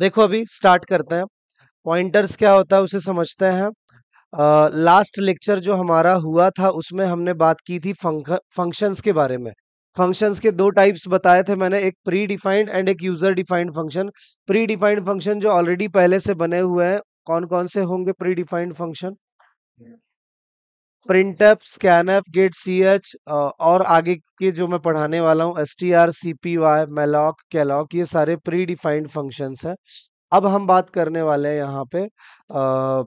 देखो अभी स्टार्ट करते हैं पॉइंटर्स क्या होता है उसे समझते हैं लास्ट uh, लेक्चर जो हमारा हुआ था उसमें हमने बात की थी फंक्शंस के बारे में फंक्शंस के दो टाइप्स बताए थे मैंने एक प्री डिफाइंड एंड एक user defined function predefined function जो ऑलरेडी पहले से बने हुए हैं कौन कौन से होंगे predefined function print scan एप गेट सी एच और आगे के जो मैं पढ़ाने वाला हूँ S T R C P Y malloc calloc ये सारे प्री डिफाइंड फंक्शन है अब हम बात करने वाले हैं यहाँ पे आ,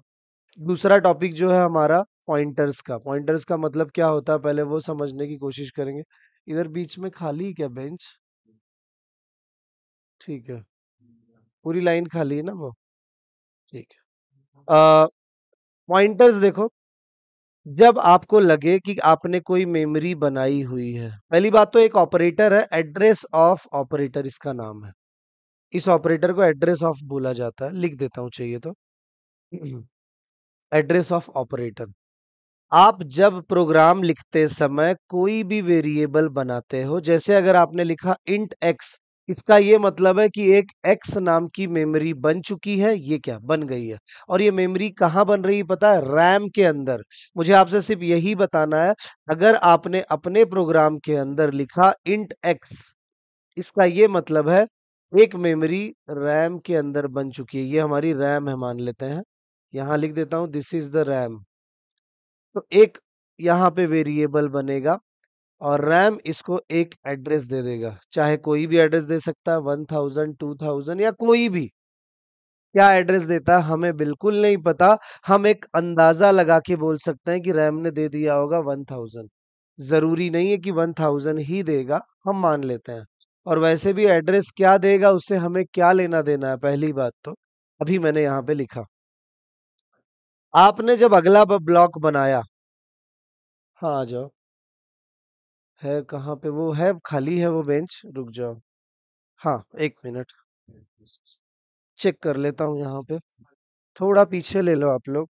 दूसरा टॉपिक जो है हमारा पॉइंटर्स का पॉइंटर्स का मतलब क्या होता है पहले वो समझने की कोशिश करेंगे इधर बीच में खाली क्या बेंच ठीक है पूरी लाइन खाली है ना वो ठीक है पॉइंटर्स देखो जब आपको लगे कि आपने कोई मेमोरी बनाई हुई है पहली बात तो एक ऑपरेटर है एड्रेस ऑफ ऑपरेटर इसका नाम है इस ऑपरेटर को एड्रेस ऑफ बोला जाता है लिख देता हूं चाहिए तो एड्रेस ऑफ ऑपरेटर आप जब प्रोग्राम लिखते समय कोई भी वेरिएबल बनाते हो जैसे अगर आपने लिखा इंट एक्स इसका ये मतलब है कि एक एक्स नाम की मेमोरी बन चुकी है ये क्या बन गई है और ये मेमोरी कहाँ बन रही है पता है रैम के अंदर मुझे आपसे सिर्फ यही बताना है अगर आपने अपने प्रोग्राम के अंदर लिखा इंट एक्स इसका ये मतलब है एक मेमोरी रैम के अंदर बन चुकी है ये हमारी रैम है मान लेते हैं यहाँ लिख देता हूँ दिस इज द रैम तो एक यहाँ पे वेरिएबल बनेगा और रैम इसको एक एड्रेस दे देगा चाहे कोई भी एड्रेस दे सकता है वन थाउजेंड टू थाउजेंड या कोई भी क्या एड्रेस देता है हमें बिल्कुल नहीं पता हम एक अंदाजा लगा के बोल सकते हैं कि रैम ने दे दिया होगा वन थाउजेंड जरूरी नहीं है कि वन थाउजेंड ही देगा हम मान लेते हैं और वैसे भी एड्रेस क्या देगा उससे हमें क्या लेना देना है पहली बात तो अभी मैंने यहाँ पे लिखा आपने जब अगला ब्लॉक बनाया हाँ जो जाओ है कहाँ पे वो है खाली है वो बेंच रुक जाओ हाँ एक मिनट चेक कर लेता हूँ यहाँ पे थोड़ा पीछे ले लो आप लोग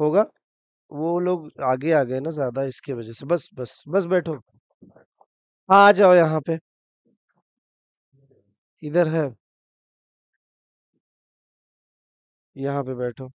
होगा वो लोग आगे आ गए ना ज्यादा इसके वजह से बस बस बस बैठो हाँ आ जाओ यहाँ पे इधर है यहाँ पे बैठो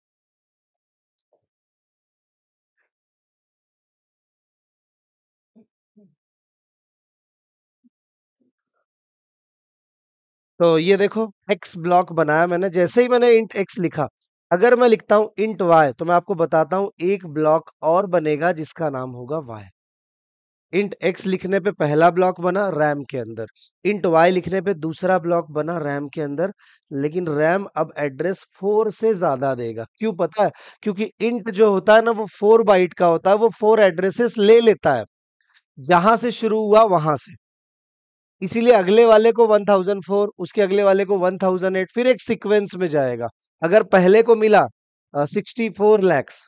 तो ये देखो एक्स ब्लॉक बनाया मैंने जैसे ही मैंने इंट एक्स लिखा अगर मैं लिखता हूं इंट वाई तो मैं आपको बताता हूँ एक ब्लॉक और बनेगा जिसका नाम होगा वाई इंट एक्स लिखने पे पहला ब्लॉक बना रैम के अंदर इंट वाई लिखने पे दूसरा ब्लॉक बना रैम के अंदर लेकिन रैम अब एड्रेस फोर से ज्यादा देगा क्यों पता है क्योंकि इंट जो होता है ना वो फोर बाइट का होता है वो फोर एड्रेसेस ले लेता है जहां से शुरू हुआ वहां से इसीलिए अगले वाले को 1004 उसके अगले वाले को 1008 फिर एक सीक्वेंस में जाएगा अगर पहले को मिला सिक्सटी फोर लैक्स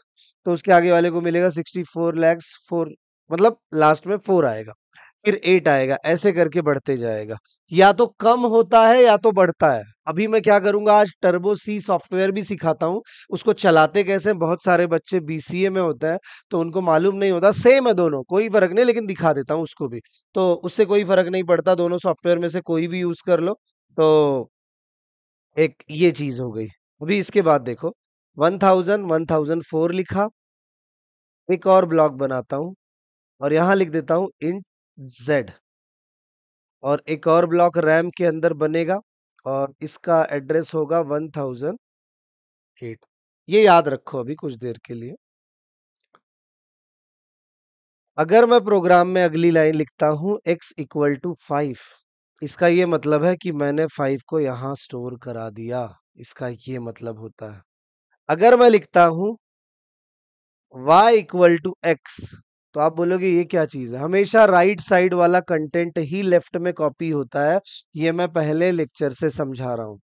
तो उसके आगे वाले को मिलेगा सिक्सटी फोर लैक्स फोर मतलब लास्ट में फोर आएगा फिर एट आएगा ऐसे करके बढ़ते जाएगा या तो कम होता है या तो बढ़ता है अभी मैं क्या करूंगा आज टर्बो सी सॉफ्टवेयर भी सिखाता हूँ उसको चलाते कैसे बहुत सारे बच्चे बीसीए में होता है तो उनको मालूम नहीं होता सेम है दोनों कोई फर्क नहीं लेकिन दिखा देता हूँ उसको भी तो उससे कोई फर्क नहीं पड़ता दोनों सॉफ्टवेयर में से कोई भी यूज कर लो तो एक ये चीज हो गई अभी इसके बाद देखो one thousand one thousand four लिखा एक और ब्लॉक बनाता हूं और यहां लिख देता हूं इंट जेड और एक और ब्लॉक रैम के अंदर बनेगा और इसका एड्रेस होगा वन थाउजेंड एट ये याद रखो अभी कुछ देर के लिए अगर मैं प्रोग्राम में अगली लाइन लिखता हूं एक्स इक्वल टू फाइव इसका ये मतलब है कि मैंने फाइव को यहां स्टोर करा दिया इसका ये मतलब होता है अगर मैं लिखता हूं y इक्वल टू एक्स तो आप बोलोगे ये क्या चीज़ है हमेशा राइट साइड वाला कंटेंट ही लेफ्ट में कॉपी होता है ये मैं पहले लेक्चर से समझा रहा हूं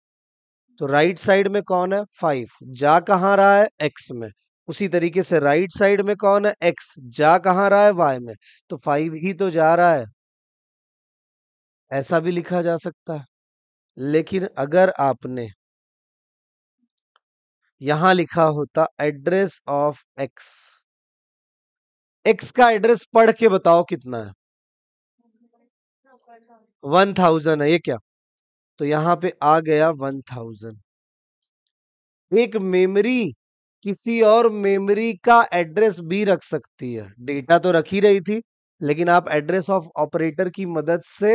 तो राइट साइड में कौन है फाइव जा कहाँ रहा है एक्स में उसी तरीके से राइट साइड में कौन है एक्स जा कहां रहा है वाई में तो फाइव ही तो जा रहा है ऐसा भी लिखा जा सकता है लेकिन अगर आपने यहां लिखा होता एड्रेस ऑफ एक्स एक्स का एड्रेस पढ़ के बताओ कितना है वन थाउजेंड है ये क्या तो यहाँ पे आ गया वन थाउजेंड एक मेमोरी किसी और मेमोरी का एड्रेस भी रख सकती है डेटा तो रख ही रही थी लेकिन आप एड्रेस ऑफ ऑपरेटर की मदद से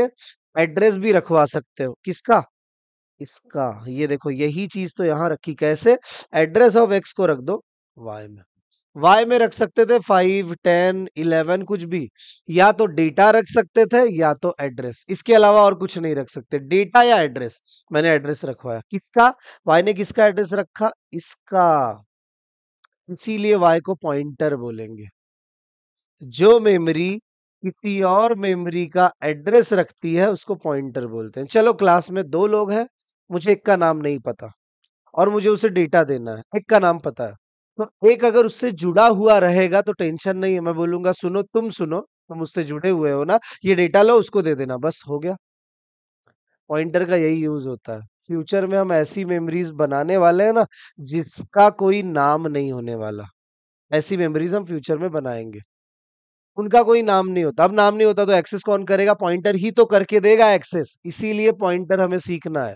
एड्रेस भी रखवा सकते हो किसका इसका ये देखो यही चीज तो यहाँ रखी कैसे एड्रेस ऑफ एक्स को रख दो वाई में वाई में रख सकते थे फाइव टेन इलेवन कुछ भी या तो डेटा रख सकते थे या तो एड्रेस इसके अलावा और कुछ नहीं रख सकते डेटा या एड्रेस मैंने एड्रेस रखवाया किसका वाई ने किसका एड्रेस रखा इसका इसीलिए वाई को पॉइंटर बोलेंगे जो मेमोरी किसी और मेमोरी का एड्रेस रखती है उसको पॉइंटर बोलते हैं चलो क्लास में दो लोग हैं मुझे एक का नाम नहीं पता और मुझे उसे डेटा देना है एक का नाम पता है तो एक अगर उससे जुड़ा हुआ रहेगा तो टेंशन नहीं है मैं बोलूंगा सुनो तुम सुनो तुम उससे जुड़े हुए हो ना ये डेटा लो उसको दे देना बस हो गया पॉइंटर का यही यूज होता है फ्यूचर में हम ऐसी मेमोरीज बनाने वाले हैं ना जिसका कोई नाम नहीं होने वाला ऐसी मेमोरीज हम फ्यूचर में बनाएंगे उनका कोई नाम नहीं होता अब नाम नहीं होता तो एक्सेस कौन करेगा पॉइंटर ही तो करके देगा एक्सेस इसीलिए पॉइंटर हमें सीखना है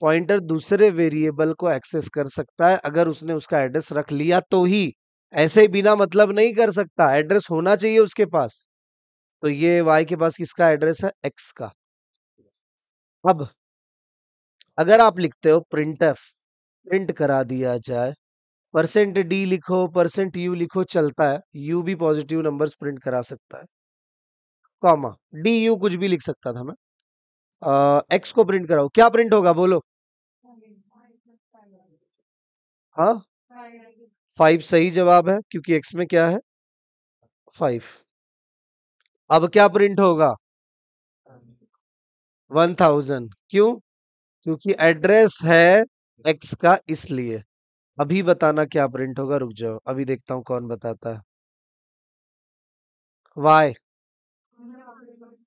पॉइंटर दूसरे वेरिएबल को एक्सेस कर सकता है अगर उसने उसका एड्रेस रख लिया तो ही ऐसे बिना मतलब नहीं कर सकता एड्रेस होना चाहिए उसके पास तो ये वाई के पास किसका एड्रेस है एक्स का अब अगर आप लिखते हो प्रिंट एफ प्रिंट करा दिया जाए परसेंट डी लिखो परसेंट यू लिखो चलता है यू भी पॉजिटिव नंबर्स प्रिंट करा सकता है कॉमा डी यू कुछ भी लिख सकता था मैं एक्स को प्रिंट कराओ क्या प्रिंट होगा बोलो हाँ फाइव सही जवाब है क्योंकि एक्स में क्या है फाइव अब क्या प्रिंट होगा वन थाउजेंड क्यों क्योंकि एड्रेस है एक्स का इसलिए अभी बताना क्या प्रिंट होगा रुक जाओ अभी देखता हूं कौन बताता है वाई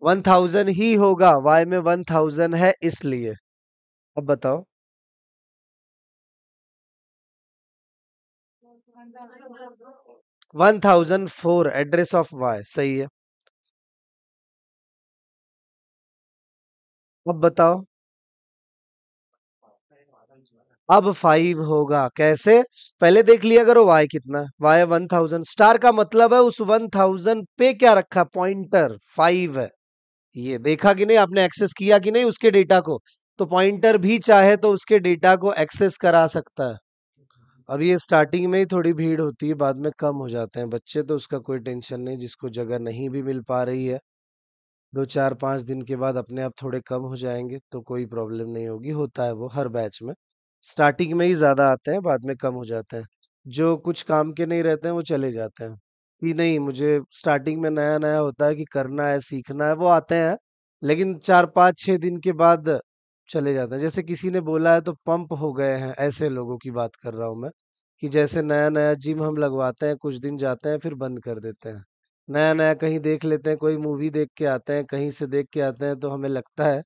वन थाउजेंड ही होगा वाई में वन थाउजेंड है इसलिए अब बताओ one thousand four address of y सही है अब बताओ अब फाइव होगा कैसे पहले देख लिया करो वाई कितना वाई वन थाउजेंड स्टार का मतलब है उस वन थाउजेंड पे क्या रखा पॉइंटर फाइव है ये देखा कि नहीं आपने एक्सेस किया कि नहीं उसके डेटा को तो पॉइंटर भी चाहे तो उसके डेटा को एक्सेस करा सकता है अब ये स्टार्टिंग में ही थोड़ी भीड़ होती है बाद में कम हो जाते हैं बच्चे तो उसका कोई टेंशन नहीं जिसको जगह नहीं भी मिल पा रही है दो चार पाँच दिन के बाद अपने आप थोड़े कम हो जाएंगे तो कोई प्रॉब्लम नहीं होगी होता है वो हर बैच में स्टार्टिंग में ही ज़्यादा आते हैं बाद में कम हो जाते हैं जो कुछ काम के नहीं रहते हैं वो चले जाते हैं कि नहीं मुझे स्टार्टिंग में नया नया होता है कि करना है सीखना है वो आते हैं लेकिन चार पाँच छः दिन के बाद चले जाते हैं जैसे किसी ने बोला है तो पंप हो गए हैं ऐसे लोगों की बात कर रहा हूँ मैं कि जैसे नया नया जिम हम लगवाते हैं कुछ दिन जाते हैं फिर बंद कर देते हैं नया नया कहीं देख लेते हैं कोई मूवी देख के आते हैं कहीं से देख के आते हैं तो हमें लगता है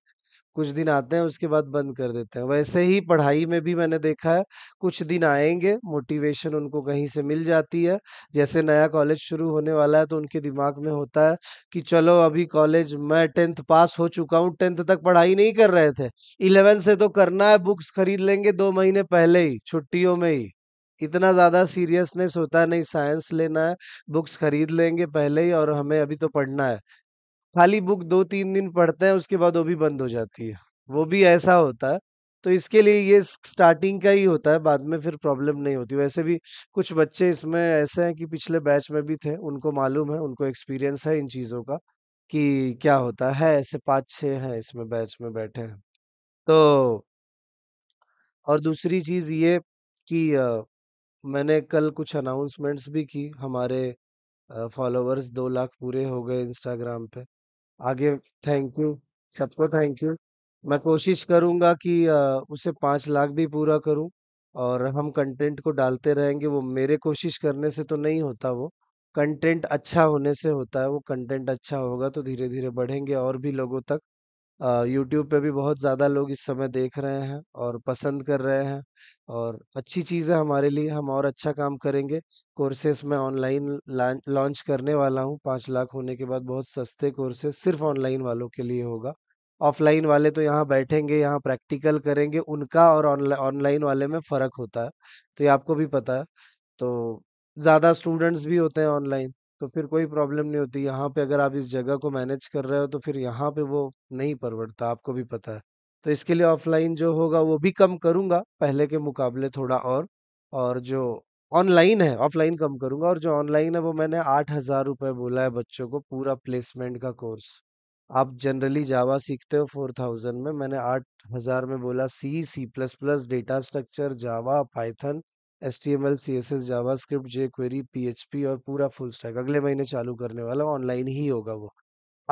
कुछ दिन आते हैं उसके बाद बंद कर देते हैं वैसे ही पढ़ाई में भी मैंने देखा है कुछ दिन आएंगे मोटिवेशन उनको कहीं से मिल जाती है जैसे नया कॉलेज शुरू होने वाला है तो उनके दिमाग में होता है कि चलो अभी कॉलेज मैं टेंथ पास हो चुका हूँ टेंथ तक पढ़ाई नहीं कर रहे थे इलेवेंथ से तो करना है बुक्स खरीद लेंगे दो महीने पहले ही छुट्टियों में ही इतना ज़्यादा सीरियसनेस होता है नहीं साइंस लेना है बुक्स खरीद लेंगे पहले ही और हमें अभी तो पढ़ना है खाली बुक दो तीन दिन पढ़ते हैं उसके बाद वो भी बंद हो जाती है वो भी ऐसा होता है तो इसके लिए ये स्टार्टिंग का ही होता है बाद में फिर प्रॉब्लम नहीं होती वैसे भी कुछ बच्चे इसमें ऐसे हैं कि पिछले बैच में भी थे उनको मालूम है उनको एक्सपीरियंस है इन चीज़ों का कि क्या होता है ऐसे पाँच छः हैं इसमें बैच में बैठे हैं तो और दूसरी चीज़ ये कि मैंने कल कुछ अनाउंसमेंट्स भी की हमारे फॉलोअर्स दो लाख पूरे हो गए इंस्टाग्राम पे आगे थैंक यू सबको थैंक यू मैं कोशिश करूंगा कि आ, उसे पाँच लाख भी पूरा करूँ और हम कंटेंट को डालते रहेंगे वो मेरे कोशिश करने से तो नहीं होता वो कंटेंट अच्छा होने से होता है वो कंटेंट अच्छा होगा तो धीरे धीरे बढ़ेंगे और भी लोगों तक यूट्यूब पे भी बहुत ज़्यादा लोग इस समय देख रहे हैं और पसंद कर रहे हैं और अच्छी चीज़ है हमारे लिए हम और अच्छा काम करेंगे कोर्सेस मैं ऑनलाइन लॉन्च करने वाला हूँ पाँच लाख होने के बाद बहुत सस्ते कोर्सेस सिर्फ ऑनलाइन वालों के लिए होगा ऑफलाइन वाले तो यहाँ बैठेंगे यहाँ प्रैक्टिकल करेंगे उनका और ऑनलाइन वाले में फ़र्क होता है तो ये आपको भी पता है तो ज़्यादा स्टूडेंट्स भी होते हैं ऑनलाइन तो फिर कोई प्रॉब्लम नहीं होती यहाँ पे अगर आप इस जगह को मैनेज कर रहे हो तो फिर यहाँ पे वो नहीं परवड़ता आपको भी पता है तो इसके लिए ऑफलाइन जो होगा वो भी कम करूँगा पहले के मुकाबले थोड़ा और और जो ऑनलाइन है ऑफलाइन कम करूँगा और जो ऑनलाइन है वो मैंने आठ हज़ार रुपये बोला है बच्चों को पूरा प्लेसमेंट का कोर्स आप जनरली जावा सीखते हो फोर थाउजेंड में मैंने आठ हज़ार में बोला C C plus plus data structure Java Python S T M L C S S JavaScript jQuery P H P और पूरा फुल स्टैक अगले महीने चालू करने वाला ऑनलाइन ही होगा वो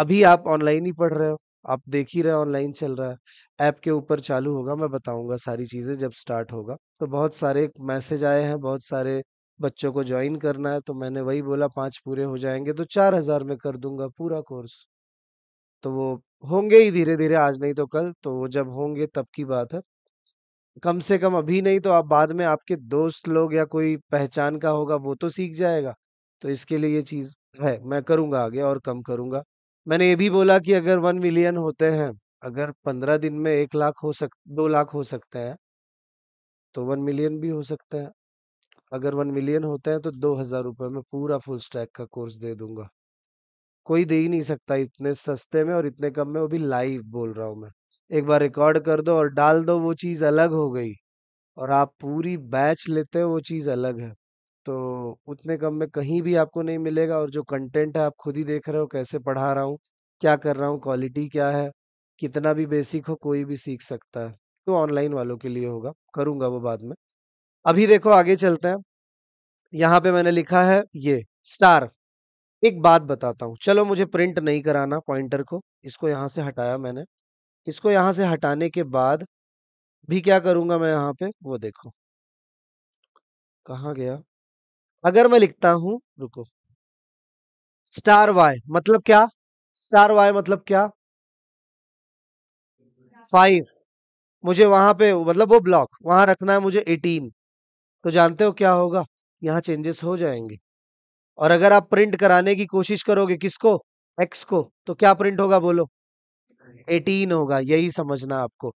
अभी आप ऑनलाइन ही पढ़ रहे हो आप देख ही रहे हो ऑनलाइन चल रहा है ऐप के ऊपर चालू होगा मैं बताऊंगा सारी चीज़ें जब स्टार्ट होगा तो बहुत सारे मैसेज आए हैं बहुत सारे बच्चों को ज्वाइन करना है तो मैंने वही बोला पाँच पूरे हो जाएंगे तो चार हज़ार में कर दूंगा पूरा कोर्स तो वो होंगे ही धीरे धीरे आज नहीं तो कल तो वो जब होंगे तब की बात है कम से कम अभी नहीं तो आप बाद में आपके दोस्त लोग या कोई पहचान का होगा वो तो सीख जाएगा। तो इसके लिए ये चीज़ है, मैं करूंगा आगे और कम करूंगा मैंने ये भी बोला कि अगर वन मिलियन होते हैं, अगर पंद्रह दिन में एक लाख हो सक दो लाख हो सकते हैं तो वन मिलियन भी हो सकता है। अगर वन मिलियन होते हैं तो दो हजार रुपये में पूरा फुल स्टैक का कोर्स दे दूंगा कोई दे ही नहीं सकता इतने सस्ते में और इतने कम में वो भी लाइव बोल रहा हूँ मैं। एक बार रिकॉर्ड कर दो और डाल दो वो चीज़ अलग हो गई और आप पूरी बैच लेते हो वो चीज़ अलग है तो उतने कम में कहीं भी आपको नहीं मिलेगा और जो कंटेंट है आप खुद ही देख रहे हो कैसे पढ़ा रहा हूँ क्या कर रहा हूँ क्वालिटी क्या है कितना भी बेसिक हो कोई भी सीख सकता है तो ऑनलाइन वालों के लिए होगा करूँगा वो बाद में अभी देखो आगे चलते हैं यहाँ पे मैंने लिखा है ये स्टार एक बात बताता हूँ चलो मुझे प्रिंट नहीं कराना पॉइंटर को इसको यहाँ से हटाया मैंने इसको यहाँ से हटाने के बाद भी क्या करूँगा मैं यहाँ पे वो देखो कहाँ गया अगर मैं लिखता हूँ रुको स्टार वाई मतलब क्या स्टार वाई मतलब क्या फाइव मुझे वहां पे मतलब वो ब्लॉक वहां रखना है मुझे एटीन तो जानते हो क्या होगा यहाँ चेंजेस हो जाएंगे और अगर आप प्रिंट कराने की कोशिश करोगे किसको एक्स को तो क्या प्रिंट होगा बोलो एटीन होगा यही समझना आपको